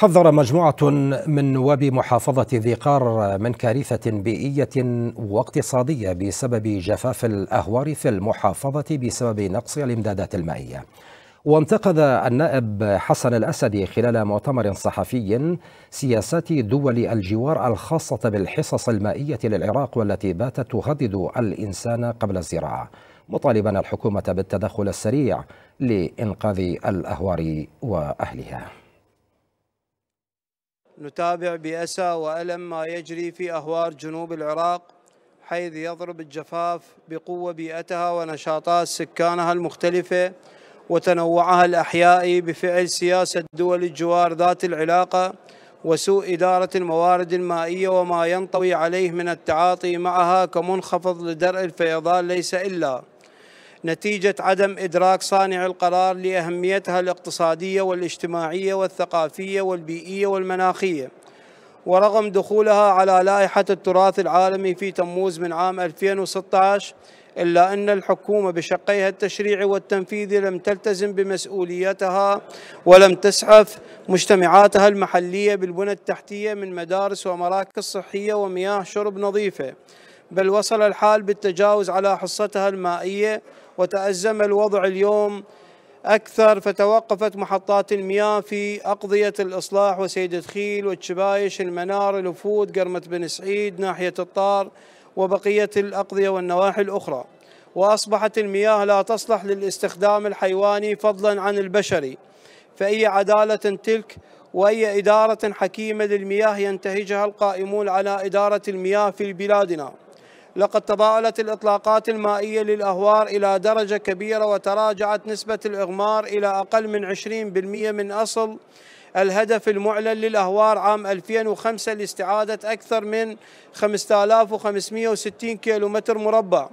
حذر مجموعة من نواب محافظة ذي قار من كارثة بيئية واقتصادية بسبب جفاف الأهوار في المحافظة بسبب نقص الإمدادات المائية وانتقد النائب حسن الأسدي خلال مؤتمر صحفي سياسات دول الجوار الخاصة بالحصص المائية للعراق والتي باتت تهدد الإنسان قبل الزراعة مطالبا الحكومة بالتدخل السريع لإنقاذ الأهوار وأهلها نتابع بأسى وألم ما يجري في أهوار جنوب العراق حيث يضرب الجفاف بقوة بيئتها ونشاطات سكانها المختلفة وتنوعها الأحيائي بفعل سياسة دول الجوار ذات العلاقة وسوء إدارة الموارد المائية وما ينطوي عليه من التعاطي معها كمنخفض لدرء الفيضان ليس إلا نتيجة عدم إدراك صانع القرار لأهميتها الاقتصادية والاجتماعية والثقافية والبيئية والمناخية ورغم دخولها على لائحة التراث العالمي في تموز من عام 2016 إلا أن الحكومة بشقيها التشريعي والتنفيذي لم تلتزم بمسؤوليتها ولم تسعف مجتمعاتها المحلية بالبنى التحتية من مدارس ومراكز صحية ومياه شرب نظيفة بل وصل الحال بالتجاوز على حصتها المائية وتأزم الوضع اليوم أكثر فتوقفت محطات المياه في أقضية الإصلاح وسيدة خيل والشبايش المنار الوفود قرمة بن سعيد ناحية الطار وبقية الأقضية والنواحي الأخرى وأصبحت المياه لا تصلح للاستخدام الحيواني فضلا عن البشري فأي عدالة تلك وأي إدارة حكيمة للمياه ينتهجها القائمون على إدارة المياه في بلادنا لقد تضاءلت الإطلاقات المائية للأهوار إلى درجة كبيرة وتراجعت نسبة الإغمار إلى أقل من 20% من أصل الهدف المعلن للأهوار عام 2005 لاستعادة أكثر من 5560 كيلومتر مربع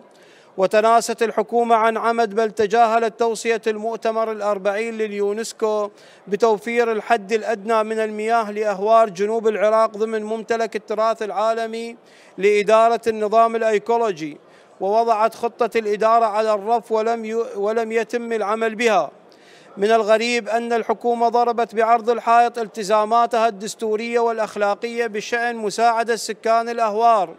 وتناست الحكومة عن عمد بل تجاهلت توصية المؤتمر الأربعين لليونسكو بتوفير الحد الأدنى من المياه لأهوار جنوب العراق ضمن ممتلك التراث العالمي لإدارة النظام الأيكولوجي ووضعت خطة الإدارة على الرف ولم, ولم يتم العمل بها من الغريب أن الحكومة ضربت بعرض الحائط التزاماتها الدستورية والأخلاقية بشأن مساعدة سكان الأهوار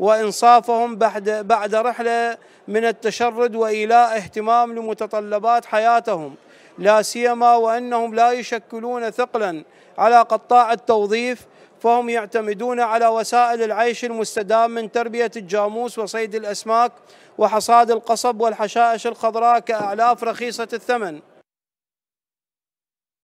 وإنصافهم بعد, بعد رحلة من التشرد وإيلاء اهتمام لمتطلبات حياتهم لا سيما وأنهم لا يشكلون ثقلا على قطاع التوظيف فهم يعتمدون على وسائل العيش المستدام من تربية الجاموس وصيد الأسماك وحصاد القصب والحشائش الخضراء كأعلاف رخيصة الثمن